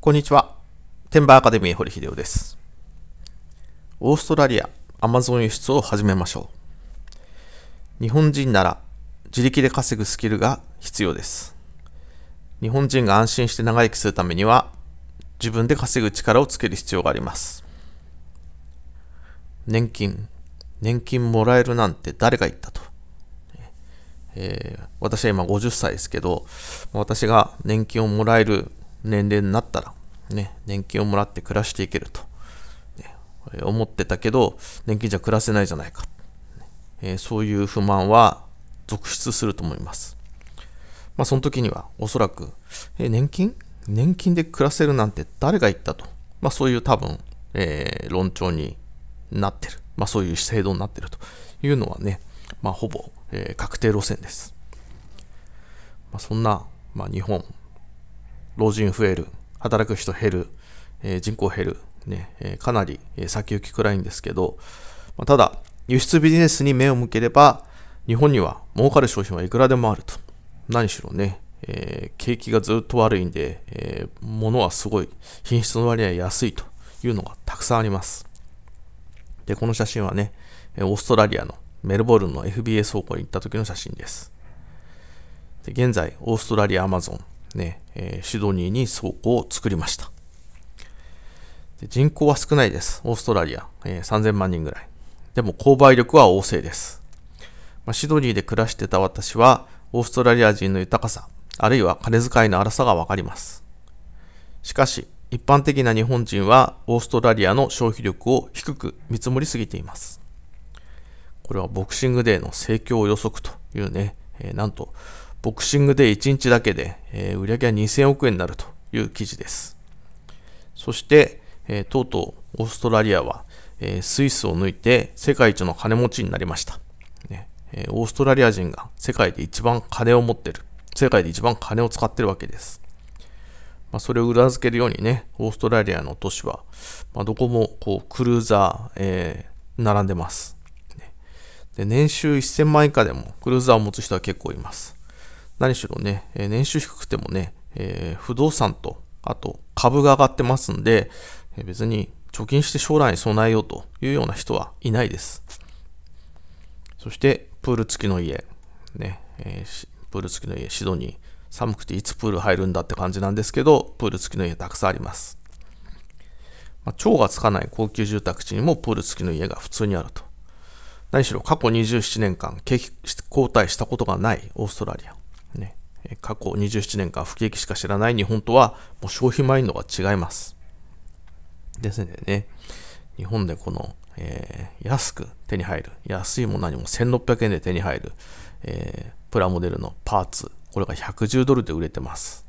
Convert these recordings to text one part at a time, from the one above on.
こんにちは。テンバーアカデミー堀秀夫です。オーストラリア、アマゾン輸出を始めましょう。日本人なら自力で稼ぐスキルが必要です。日本人が安心して長生きするためには自分で稼ぐ力をつける必要があります。年金、年金もらえるなんて誰が言ったと。えー、私は今50歳ですけど、私が年金をもらえる年齢になったら、ね、年金をもらって暮らしていけると、ね、思ってたけど、年金じゃ暮らせないじゃないか。えー、そういう不満は続出すると思います。まあ、その時にはおそらく、えー、年金年金で暮らせるなんて誰が言ったと。まあ、そういう多分、えー、論調になってる。まあ、そういう制度になってるというのはね、まあ、ほぼ、え確定路線です。まあ、そんな、まあ、日本、老人増える、働く人減る、え人口減る、ねえかなり先行き暗いんですけど、まただ、輸出ビジネスに目を向ければ、日本には儲かる商品はいくらでもあると。何しろね、えー、景気がずっと悪いんで、えー、物はすごい品質の割合安いというのがたくさんあります。で、この写真はね、オーストラリアのメルボルンの FBA 倉庫に行った時の写真です。で現在、オーストラリアアマゾン、ね、えシドニーに倉庫を作りました。で人口は少ないです。オーストラリア、え3000万人ぐらい。でも購買力は旺盛です。まあ、シドニーで暮らしてた私は、オーストラリア人の豊かさ、あるいは金遣いの荒さがわかります。しかし、一般的な日本人はオーストラリアの消費力を低く見積もりすぎています。これはボクシングデーの盛況予測というね、えー、なんとボクシングで1日だけで、えー、売上は2000億円になるという記事です。そして、えー、とうとうオーストラリアは、えー、スイスを抜いて世界一の金持ちになりました、ねえー。オーストラリア人が世界で一番金を持ってる。世界で一番金を使ってるわけです。まあ、それを裏付けるようにね、オーストラリアの都市は、まあ、どこもこうクルーザー、えー、並んでます、ねで。年収1000万以下でもクルーザーを持つ人は結構います。何しろね、え年収低くてもね、えー、不動産と、あと株が上がってますんで、え別に貯金して将来に備えようというような人はいないです。そして、プール付きの家。ね、えー、プール付きの家、シドニー。寒くていつプール入るんだって感じなんですけど、プール付きの家たくさんあります。まあ、蝶がつかない高級住宅地にもプール付きの家が普通にあると。何しろ過去27年間景気後退したことがないオーストラリア。ね、過去27年間不景気しか知らない日本とはもう消費マインドが違います。ですのでね、日本でこの、えー、安く手に入る、安いも何も1600円で手に入る、えー、プラモデルのパーツ、これが110ドルで売れてます。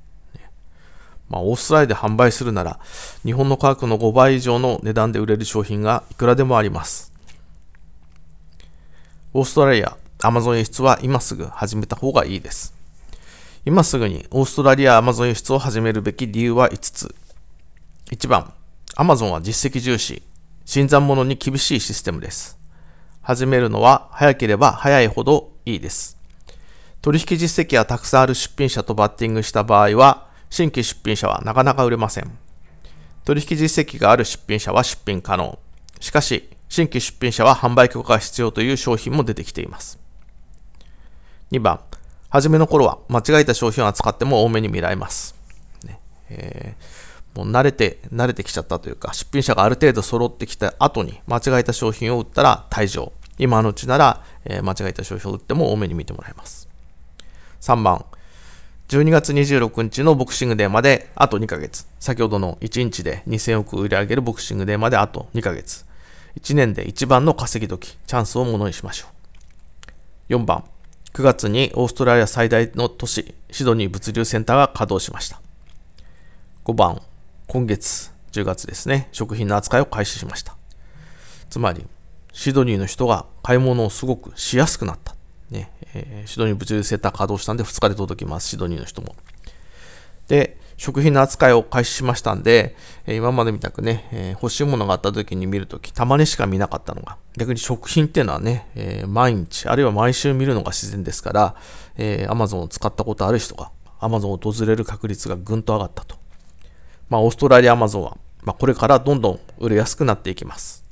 まあ、オーストラリアで販売するなら、日本の価格の5倍以上の値段で売れる商品がいくらでもあります。オーストラリア、アマゾン輸出は今すぐ始めた方がいいです。今すぐにオーストラリアアマゾン輸出を始めるべき理由は5つ。1番、アマゾンは実績重視、新参者に厳しいシステムです。始めるのは早ければ早いほどいいです。取引実績がたくさんある出品者とバッティングした場合は、新規出品者はなかなか売れません。取引実績がある出品者は出品可能。しかし、新規出品者は販売許可が必要という商品も出てきています。2番、初めの頃は間違えた商品を扱っても多めに見られます。ねえー、もう慣れて、慣れてきちゃったというか、出品者がある程度揃ってきた後に間違えた商品を売ったら退場。今のうちなら、えー、間違えた商品を売っても多めに見てもらいます。3番、12月26日のボクシングデーまであと2ヶ月。先ほどの1日で2000億売り上げるボクシングデーまであと2ヶ月。1年で一番の稼ぎ時、チャンスをものにしましょう。4番、9月にオーストラリア最大の都市、シドニー物流センターが稼働しました。5番、今月、10月ですね、食品の扱いを開始しました。つまり、シドニーの人が買い物をすごくしやすくなった。ねえー、シドニー物流センター稼働したんで2日で届きます、シドニーの人も。で、食品の扱いを開始しましたんで、え今までみたくね、え欲しいものがあった時に見るとき、たまにしか見なかったのが、逆に食品っていうのはね、え毎日、あるいは毎週見るのが自然ですから、え Amazon を使ったことある人が、Amazon を訪れる確率がぐんと上がったと。まあ、オーストラリアアマゾンは、まあ、これからどんどん売れやすくなっていきます。